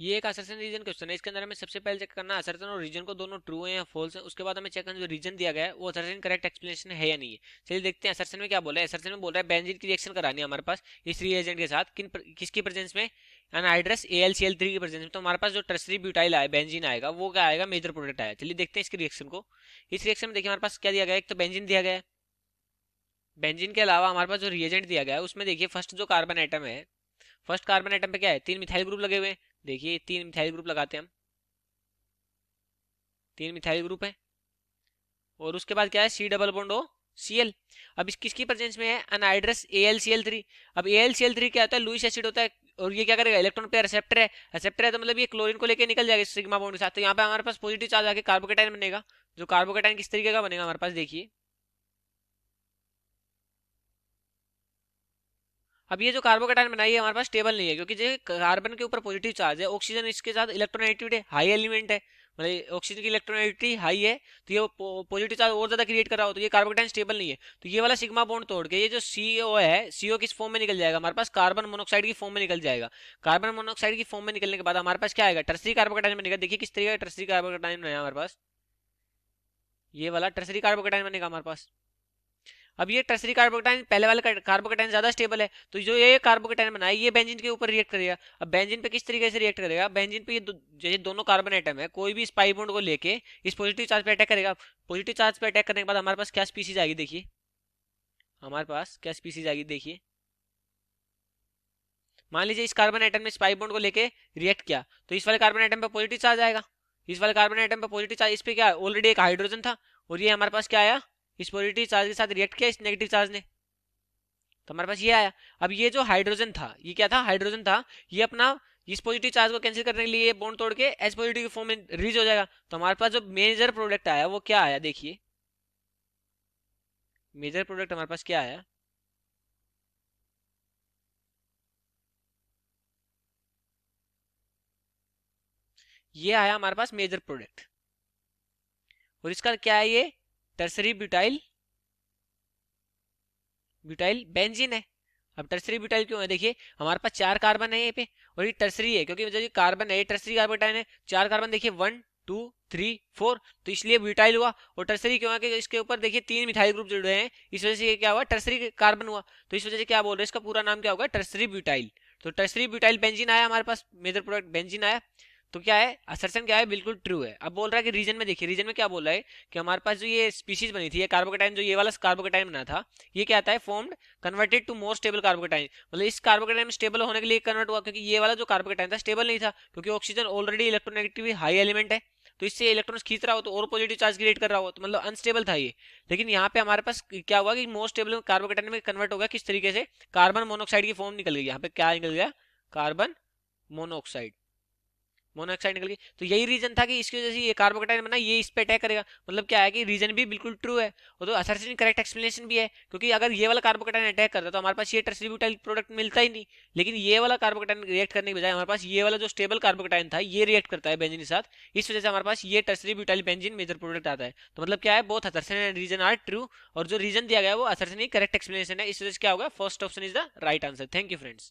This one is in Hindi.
ये एक असरसन रीजन क्वेश्चन है इसके अंदर हमें सबसे पहले चेक करना असरसन और रीजन को दोनों ट्रू है या फॉल्स है उसके बाद हमें चेक करना जो रीजन दिया गया है वो असरसन करेक्ट एक्सप्लेनेशन है या नहीं है चलिए देखते हैं असरसन में क्या बोला है असरसन में बोल रहा है बेंजीन की रिएक्शन करानी है हमारे पास इस रीएजेंट के साथ किन प्र, किसकी प्रेजेंस में anhydrous A L C L three की प्रेजेंस में तो हमारे पास जो टर्सरी ब्यूटाइल आए बेंजीन आएगा वो क्या आएगा मेजर प्रोडक्ट आया चलिए देखते हैं इसके रिएक्शन को इस रिएक्शन में देखिए हमारे पास क्या दिया गया एक तो बेंजीन दिया गया बेंजिन बेंजीन के अलावा हमारे पास जो रिएजेंट दिया गया उसमें देखिए फर्स्ट जो कार्बन आइटम है फर्स्ट कार्बन आइटम पे क्या है तीन मिथाइल ग्रुप लगे हुए हैं देखिए तीन मिथाइल ग्रुप लगाते हैं हम तीन मिथाइल ग्रुप है और उसके बाद क्या है C double bond O C L अब इस किसकी प्रेजेंस में है anhydrous A L C L three अब A L C L three क्या होता है लुइस एसिड होता है और ये क्या करेगा इलेक्ट्रॉन पे रिसेप्टर है रिसेप्टर है तो मतलब ये क्लोरीन को लेकर निकल जाएगा सिग्मा बॉन्ड के साथ तो यहाँ पे हमारे पास पॉजिटिव चार्ज आके कार्बोकेटाइन बनेगा जो कार्बोकेटाइन किस तरीके का बनेगा हमारे पास देखिए अब ये जो कार्बोकेटाइन बनाई है हमारे पास स्टेबल नहीं है क्योंकि जो कार्बन के ऊपर पॉजिटिव चार्ज है ऑक्सीजन इसके साथ इलेक्ट्रोनेगेटिविटी हाई एलिमेंट है मतलब ऑक्सीजन की इलेक्ट्रोनेगेटिविटी हाई है तो ये पॉजिटिव चार्ज और ज्यादा क्रिएट कर रहा हो तो ये कार्बोकेटाइन स्टेबल नहीं है तो ये वाला सिग्मा बॉन्ड तोड़ के ये जो सीओ है सीओ किस फॉर्म में निकल जाएगा हमारे पास कार्बन मोनोक्साइड की फॉर्म में निकल जाएगा कार्बन मोनोक्साइड की फॉर्म में निकलने के बाद हमारे पास क्या आएगा टर्सरी कार्बोकेटाइन बनेगा देखिए किस तरीके का टर्सरी कार्बोकेटाइन है हमारे पास ये वाला टर्सरी कार्बोकेटाइन बनेगा हमारे पास अब ये टर्सरी कार्बोकटाइन पहले वाले कार्बोकटाइन ज्यादा स्टेबल है तो जो ये कार्बोकटाइन बनाए ये बेंजिन के ऊपर रिएक्ट करेगा अब बेंजिन पे किस तरीके से रिएक्ट करेगा बेंजिन पे ये दो, जैसे दोनों कार्बन आइटम है कोई भी स्पाई पाई बॉन्ड को लेके इस पॉजिटिव चार्ज पे अटैक करेगा पॉजिटिव चार्ज पे अटैक करने के बाद हमारे पास क्या स्पीसीज आएगी देखिए हमारे पास क्या स्पीसीज आएगी देखिए मान लीजिए इस कार्बन आइटम ने स्पाई बोन्ड बॉन्ड को लेके रिएक्ट किया तो इस वाले कार्बन आइटम पे पॉजिटिव चार्ज आएगा इस वाले कार्बन आइटम पे पॉजिटिव चार्ज इस पे क्या ऑलरेडी एक हाइड्रोजन था और ये हमारे पास क्या आया इस पॉजिटिव चार्ज के साथ रिएक्ट किया इस नेगेटिव चार्ज ने तो हमारे पास ये आया अब ये जो हाइड्रोजन था ये क्या था हाइड्रोजन था ये अपना इस पॉजिटिव चार्ज को कैंसिल करने के लिए बॉन्ड तोड़ के एच पॉजिटिव फॉर्म में रिलीज हो जाएगा तो हमारे पास जो मेजर प्रोडक्ट आया वो क्या आया देखिए मेजर प्रोडक्ट हमारे पास क्या आया ये आया हमारे पास मेजर प्रोडक्ट और इसका क्या है ये टर्सरी ब्यूटाइल ब्यूटाइल बेंजीन है अब टर्सरी ब्यूटाइल क्यों है देखिए हमारे पास चार कार्बन है ये पे और ये टर्सरी है क्योंकि जो कार्बन है ये टर्सरी कार्बोटाइन है चार कार्बन देखिए वन टू थ्री फोर तो इसलिए ब्यूटाइल हुआ और टर्सरी क्यों है कि इसके ऊपर देखिए तीन मिथाइल ग्रुप जुड़ रहे हैं इस वजह से क्या हुआ टर्सरी कार्बन हुआ तो इस वजह से क्या बोल रहे हैं इसका पूरा नाम क्या होगा टर्सरी ब्यूटाइल तो टर्सरी ब्यूटाइल बेंजिन आया हमारे पास मेजर प्रोडक्ट बेंजिन आया तो क्या है असरसन क्या है बिल्कुल ट्रू है अब बोल रहा है कि रीजन में देखिए रीजन में क्या बोल रहा है कि हमारे पास जो ये स्पीसीज बनी थी ये कार्बोकेटाइन जो ये वाला कार्बोकेटाइन बना था ये क्या आता है formed converted to more stable carbocation मतलब इस कार्बोकेटाइन स्टेबल होने के लिए कन्वर्ट हुआ क्योंकि ये वाला जो कार्बोकेटाइन था स्टेबल नहीं था क्योंकि oxygen already electronegative high element है तो इससे इलेक्ट्रॉन्स खींच रहा हो तो और पॉजिटिव चार्ज क्रिएट कर रहा हो तो मतलब अनस्टेबल था ये लेकिन यहाँ पे हमारे पास क्या हुआ कि मोस्ट स्टेबल कार्बोकेटाइन में कन्वर्ट हो गया किस तरीके से कार्बन मोनोक्साइड की फॉर्म निकल गई यहाँ पे क्या निकल गया कार्बन मोनोक्साइड मोनोऑक्साइड निकल गई तो यही रीजन था कि इसकी वजह से ये कार्बोकटाइन बना ये इस पर अटैक करेगा मतलब क्या है कि रीजन भी बिल्कुल ट्रू है और तो असर्सिन करेक्ट एक्सप्लेनेशन भी है क्योंकि अगर ये वाला कार्बोकटाइन अटैक करता तो हमारे पास ये ट्रस्ट्रीब्यूटाइल प्रोडक्ट मिलता ही नहीं लेकिन ये वाला कार्बोकटाइन रिएक्ट करने के बजाय हमारे पास ये वाला जो स्टेबल कार्बोकटाइन था ये रिएक्ट करता है बेंजिन के साथ इस वजह से हमारे पास ये ब्यूटाइल बेंजिन मेजर प्रोडक्ट आता है तो मतलब क्या है both assertion and reason are true और जो रीजन दिया गया है वो असर्सिन करेक्ट एक्सप्लेनेशन है इस वजह से क्या होगा first option is the right answer thank you friends